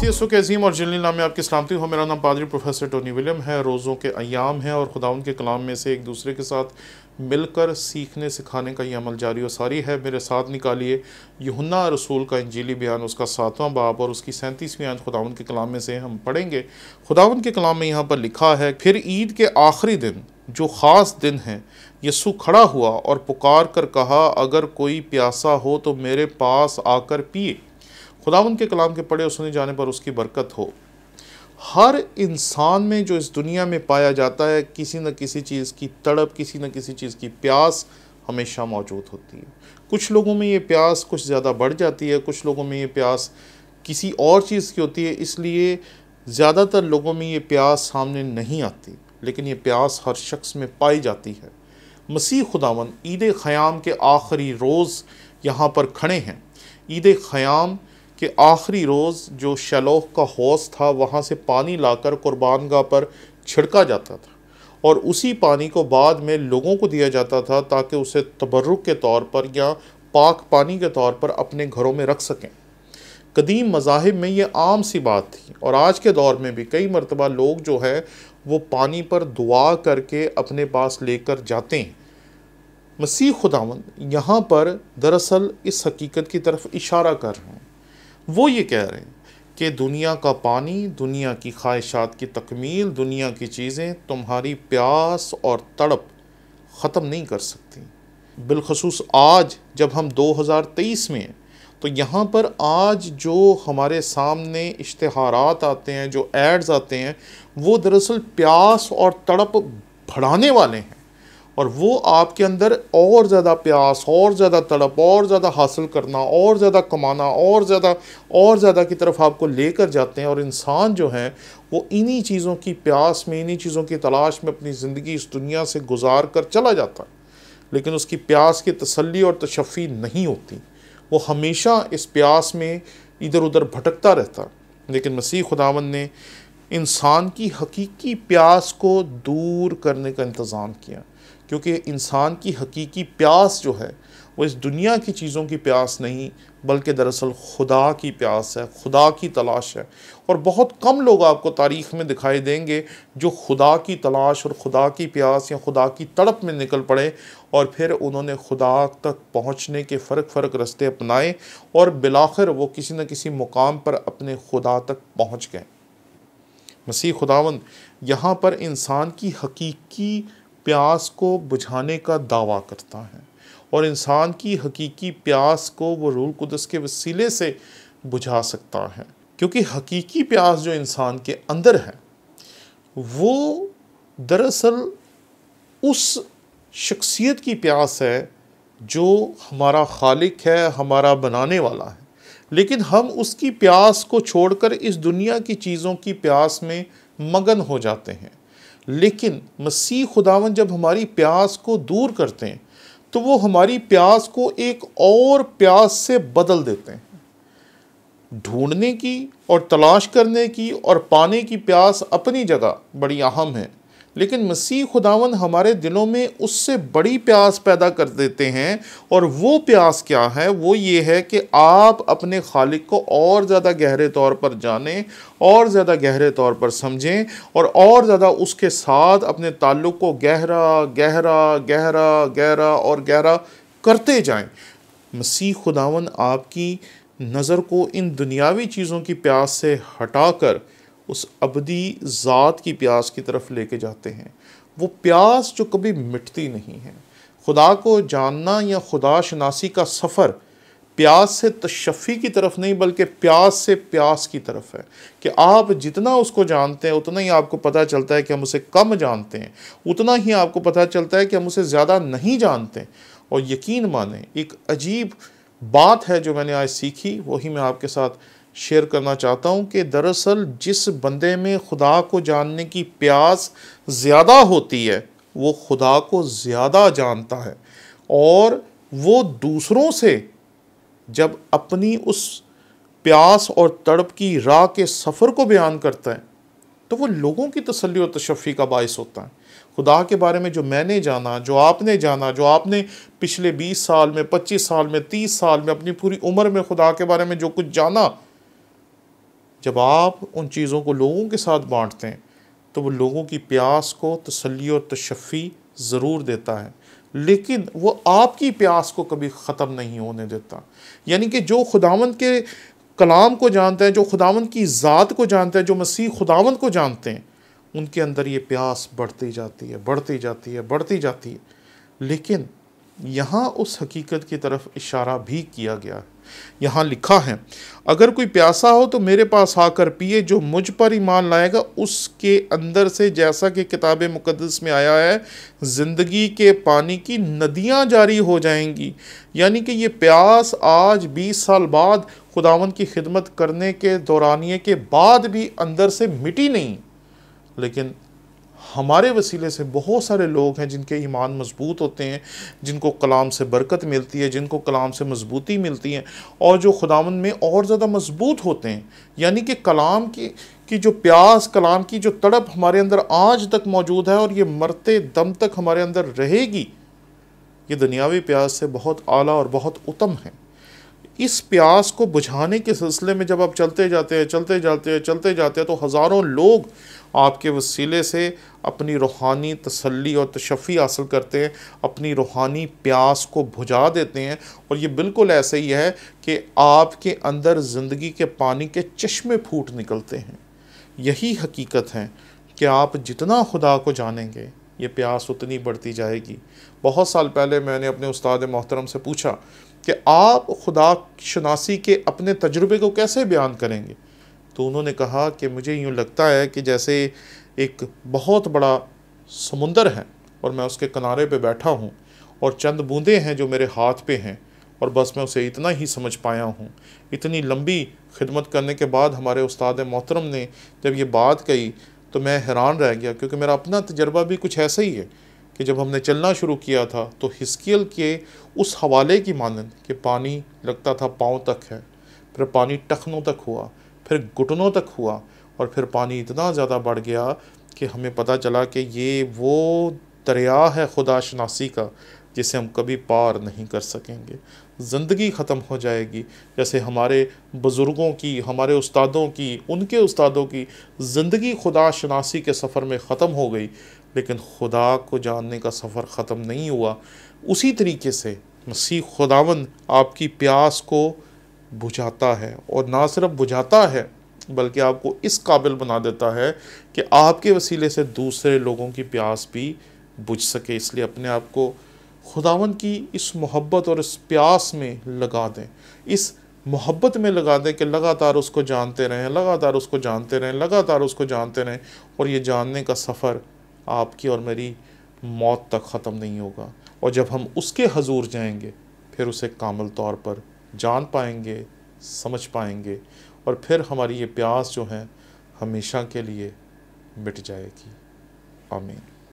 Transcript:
सी के अजीम और जलील नाम में आपकी सलामती हूँ मेरा नाम पादरी प्रोफेसर टोनी विलियम है रोज़ों के अयाम हैं और खुदा उनके कलाम में से एक दूसरे के साथ मिलकर सीखने सिखाने का ये अमल जारी और सारी है मेरे साथ निकालिए युना रसूल का इंजीली बयान उसका सातवां बाप और उसकी सैंतीसवीं आज खुदावन के कलाम में से हम पढ़ेंगे खुदावन के कलाम में यहाँ पर लिखा है फिर ईद के आखिरी दिन जो ख़ास दिन है यसु खड़ा हुआ और पुकार कर कहा अगर कोई प्यासा हो तो मेरे पास आकर पिए खुदा के कलाम के पढ़े और सुने जाने पर उसकी बरकत हो हर इंसान में जो इस दुनिया में पाया जाता है किसी न किसी चीज़ की तड़प किसी न किसी चीज़ की प्यास हमेशा मौजूद होती है कुछ लोगों में ये प्यास कुछ ज़्यादा बढ़ जाती है कुछ लोगों में ये प्यास किसी और चीज़ की होती है इसलिए ज़्यादातर लोगों में ये प्यास सामने नहीं आती लेकिन ये प्यास हर शख्स में पाई जाती है मसीह खुदावन ईद ख़याम के आखिरी रोज़ यहाँ पर खड़े हैं ईद ख़याम कि आखिरी रोज़ जो शलोह का हौस था वहाँ से पानी लाकर कुर्बानगाह पर छिड़का जाता था और उसी पानी को बाद में लोगों को दिया जाता था ताकि उसे तबर्रुक के तौर पर या पाक पानी के तौर पर अपने घरों में रख सकें कदीम मजाहब में ये आम सी बात थी और आज के दौर में भी कई मरतबा लोग जो है वो पानी पर दुआ करके अपने पास लेकर जाते हैं मसीह खुदावंद यहाँ पर दरअसल इस हकीकत की तरफ इशारा कर रहे हैं वो ये कह रहे हैं कि दुनिया का पानी दुनिया की ख्वाहिशात की तकमील दुनिया की चीज़ें तुम्हारी प्यास और तड़प ख़त्म नहीं कर सकती बिलखसूस आज जब हम 2023 में हैं तो यहाँ पर आज जो हमारे सामने इश्तहार आते हैं जो एड्स आते हैं वो दरअसल प्यास और तड़प बढ़ाने वाले हैं और वो आपके अंदर और ज़्यादा प्यास और ज़्यादा तड़प और ज़्यादा हासिल करना और ज़्यादा कमाना और ज़्यादा और ज़्यादा की तरफ आपको लेकर जाते हैं और इंसान जो हैं वो इन्हीं चीज़ों की प्यास में इन्हीं चीज़ों की तलाश में अपनी ज़िंदगी इस दुनिया से गुजार कर चला जाता है लेकिन उसकी प्यास की तसली और तशफ़ी नहीं होती वो हमेशा इस प्यास में इधर उधर भटकता रहता लेकिन मसीह खुदावन ने इंसान की हकीकी प्यास को दूर करने का इंतज़ाम किया क्योंकि इंसान की हकीकी प्यास जो है वो इस दुनिया की चीज़ों की प्यास नहीं बल्कि दरअसल खुदा की प्यास है खुदा की तलाश है और बहुत कम लोग आपको तारीख़ में दिखाई देंगे जो खुदा की तलाश और खुदा की प्यास या खुदा की तड़प में निकल पड़े और फिर उन्होंने खुदा तक पहुंचने के फ़र्क फ़र्क रास्ते अपनाए और बिलाखिर वो किसी न किसी मुकाम पर अपने खुदा तक पहुँच गए मसीह खुदावंद यहाँ पर इंसान की हकीकी प्यास को बुझाने का दावा करता है और इंसान की हकीकी प्यास को वो रूल कुदस के वसीले से बुझा सकता है क्योंकि हकीकी प्यास जो इंसान के अंदर है वो दरअसल उस शख्सियत की प्यास है जो हमारा खालिक है हमारा बनाने वाला है लेकिन हम उसकी प्यास को छोड़कर इस दुनिया की चीज़ों की प्यास में मगन हो जाते हैं लेकिन मसीह खुदावन जब हमारी प्यास को दूर करते हैं तो वो हमारी प्यास को एक और प्यास से बदल देते हैं ढूंढने की और तलाश करने की और पाने की प्यास अपनी जगह बड़ी अहम है लेकिन मसीह खुदावन हमारे दिलों में उससे बड़ी प्यास पैदा कर देते हैं और वो प्यास क्या है वो ये है कि आप अपने खालिक को और ज़्यादा गहरे तौर पर जानें और ज़्यादा गहरे तौर पर समझें और और ज़्यादा उसके साथ अपने ताल्लुक़ को गहरा गहरा गहरा गहरा और गहरा करते जाएं मसीह खुदावन आपकी नज़र को इन दुनियावी चीज़ों की प्यास से हटाकर उस अबदी ज़ात की प्यास की तरफ लेके जाते हैं वो प्यास जो कभी मिटती नहीं है खुदा को जानना या खुदा शनासी का सफ़र प्यास से तशफ़ी की तरफ नहीं बल्कि प्यास से प्यास की तरफ है कि आप जितना उसको जानते हैं उतना ही आपको पता चलता है कि हम उसे कम जानते हैं उतना ही आपको पता चलता है कि हम उसे ज़्यादा नहीं जानते और यकीन माने एक अजीब बात है जो मैंने आज सीखी वही मैं आपके साथ शेयर करना चाहता हूँ कि दरअसल जिस बंदे में खुदा को जानने की प्यास ज़्यादा होती है वो खुदा को ज़्यादा जानता है और वो दूसरों से जब अपनी उस प्यास और तड़प की राह के सफ़र को बयान करता है तो वो लोगों की तसली और तशफ़ी का बायस होता है खुदा के बारे में जो मैंने जाना जो आपने जाना जो आपने पिछले 20 साल में 25 साल में 30 साल में अपनी पूरी उम्र में खुदा के बारे में जो कुछ जाना जब आप उन चीज़ों को लोगों के साथ बांटते हैं तो वो लोगों की प्यास को तसली और तशफ़ी ज़रूर देता है लेकिन वो आपकी प्यास को कभी ख़त्म नहीं होने देता यानी कि जो खुदावंद के कलाम को जानते हैं जो खुदावंद की ज़ात को जानते हैं जो मसीह खुदावंद को जानते हैं उनके अंदर ये प्यास बढ़ती जाती है बढ़ती जाती है बढ़ती जाती है लेकिन यहाँ उस हकीकत की तरफ इशारा भी किया गया है यहाँ लिखा है अगर कोई प्यासा हो तो मेरे पास आकर पिए जो मुझ पर ईमान लाएगा उसके अंदर से जैसा कि किताब मुकदस में आया है ज़िंदगी के पानी की नदियाँ जारी हो जाएंगी यानी कि ये प्यास आज 20 साल बाद खुदावन की खिदमत करने के दौरानिए के बाद भी अंदर से मिटी नहीं लेकिन हमारे वसीले से बहुत सारे लोग हैं जिनके ईमान मजबूत होते हैं जिनको कलाम से बरकत मिलती है जिनको कलाम से मजबूती मिलती है और जो खुदावन में और ज़्यादा मजबूत होते हैं यानी कि कलाम की कि जो प्यास कलाम की जो तड़प हमारे अंदर आज तक मौजूद है और ये मरते दम तक हमारे अंदर रहेगी ये दुनियावी प्यास से बहुत आला और बहुत उत्तम है इस प्यास को बुझाने के सिलसिले में जब आप चलते जाते हैं चलते जाते हैं चलते जाते हैं तो हज़ारों लोग आपके वसीले से अपनी रूहानी तसल्ली और तशफ़ी हासिल करते हैं अपनी रूहानी प्यास को भुजा देते हैं और ये बिल्कुल ऐसे ही है कि आपके अंदर ज़िंदगी के पानी के चश्मे फूट निकलते हैं यही हकीकत है कि आप जितना खुदा को जानेंगे ये प्यास उतनी बढ़ती जाएगी बहुत साल पहले मैंने अपने उस्ताद मोहतरम से पूछा कि आप खुदा शनासी के अपने तजुर्बे को कैसे बयान करेंगे तो उन्होंने कहा कि मुझे यूँ लगता है कि जैसे एक बहुत बड़ा समुंदर है और मैं उसके किनारे पे बैठा हूँ और चंद बूंदे हैं जो मेरे हाथ पे हैं और बस मैं उसे इतना ही समझ पाया हूँ इतनी लंबी खिदमत करने के बाद हमारे उस्ताद मोहतरम ने जब ये बात कही तो मैं हैरान रह गया क्योंकि मेरा अपना तजर्बा भी कुछ ऐसा ही है कि जब हमने चलना शुरू किया था तो हिस्कील के उस हवाले की मानंद कि पानी लगता था पाँव तक है फिर पानी टखनों तक हुआ फिर घुटनों तक हुआ और फिर पानी इतना ज़्यादा बढ़ गया कि हमें पता चला कि ये वो दरिया है खुदा शनासी का जिसे हम कभी पार नहीं कर सकेंगे ज़िंदगी ख़त्म हो जाएगी जैसे हमारे बुज़ुर्गों की हमारे उस्तादों की उनके उस्तादों की ज़िंदगी खुदा शनासी के सफ़र में ख़त्म हो गई लेकिन खुदा को जानने का सफ़र ख़त्म नहीं हुआ उसी तरीके से मसीह खुदावन आपकी प्यास को बुझाता है और ना सिर्फ बुझाता है बल्कि आपको इस काबिल बना देता है कि आपके वसीले से दूसरे लोगों की प्यास भी बुझ सके इसलिए अपने आप को खुदावन की इस मोहब्बत और इस प्यास में लगा दें इस मोहब्बत में लगा दें कि लगातार उसको जानते रहें लगातार उसको जानते रहें लगातार उसको जानते रहें और ये जानने का सफ़र आपकी और मेरी मौत तक ख़त्म नहीं होगा और जब हम उसके हजूर जाएंगे फिर उसे कामल तौर पर जान पाएंगे समझ पाएंगे और फिर हमारी ये प्यास जो है हमेशा के लिए मिट जाएगी आमीन